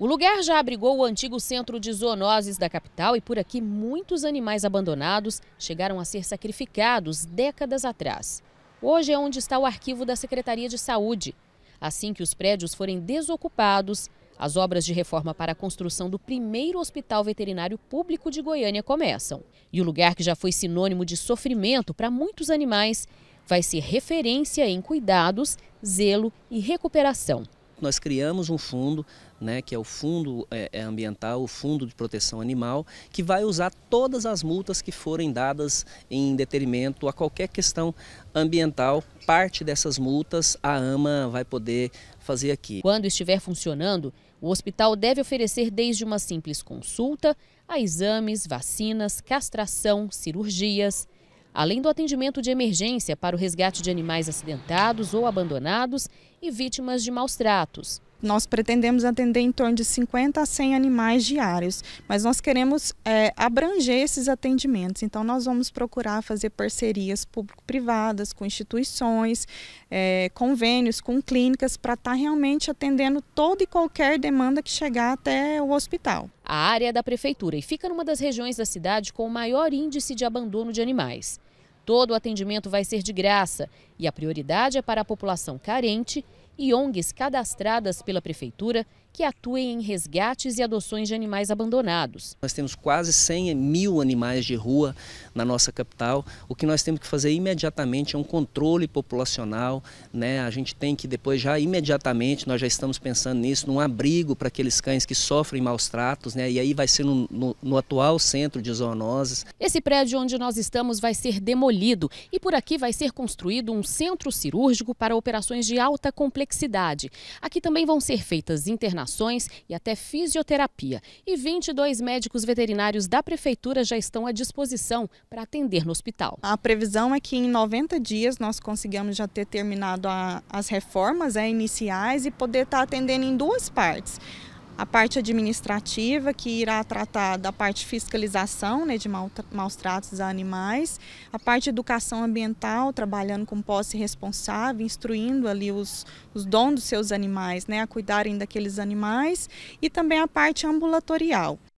O lugar já abrigou o antigo centro de zoonoses da capital e por aqui muitos animais abandonados chegaram a ser sacrificados décadas atrás. Hoje é onde está o arquivo da Secretaria de Saúde. Assim que os prédios forem desocupados, as obras de reforma para a construção do primeiro hospital veterinário público de Goiânia começam. E o lugar que já foi sinônimo de sofrimento para muitos animais vai ser referência em cuidados, zelo e recuperação nós criamos um fundo, né, que é o Fundo é, é, Ambiental, o Fundo de Proteção Animal, que vai usar todas as multas que forem dadas em detrimento a qualquer questão ambiental. Parte dessas multas a AMA vai poder fazer aqui. Quando estiver funcionando, o hospital deve oferecer desde uma simples consulta a exames, vacinas, castração, cirurgias além do atendimento de emergência para o resgate de animais acidentados ou abandonados e vítimas de maus tratos nós pretendemos atender em torno de 50 a 100 animais diários, mas nós queremos é, abranger esses atendimentos. Então, nós vamos procurar fazer parcerias público-privadas com instituições, é, convênios com clínicas, para estar tá realmente atendendo toda e qualquer demanda que chegar até o hospital. A área é da prefeitura e fica numa das regiões da cidade com o maior índice de abandono de animais. Todo o atendimento vai ser de graça e a prioridade é para a população carente e ONGs cadastradas pela Prefeitura que atuem em resgates e adoções de animais abandonados. Nós temos quase 100 mil animais de rua na nossa capital. O que nós temos que fazer imediatamente é um controle populacional. Né? A gente tem que depois já imediatamente, nós já estamos pensando nisso, num abrigo para aqueles cães que sofrem maus tratos. Né? E aí vai ser no, no, no atual centro de zoonoses. Esse prédio onde nós estamos vai ser demolido e por aqui vai ser construído um centro cirúrgico para operações de alta complexidade. Aqui também vão ser feitas internações e até fisioterapia. E 22 médicos veterinários da prefeitura já estão à disposição para atender no hospital. A previsão é que em 90 dias nós consigamos já ter terminado a, as reformas é, iniciais e poder estar tá atendendo em duas partes a parte administrativa, que irá tratar da parte fiscalização né, de maus tratos a animais, a parte de educação ambiental, trabalhando com posse responsável, instruindo ali os, os donos dos seus animais né, a cuidarem daqueles animais, e também a parte ambulatorial.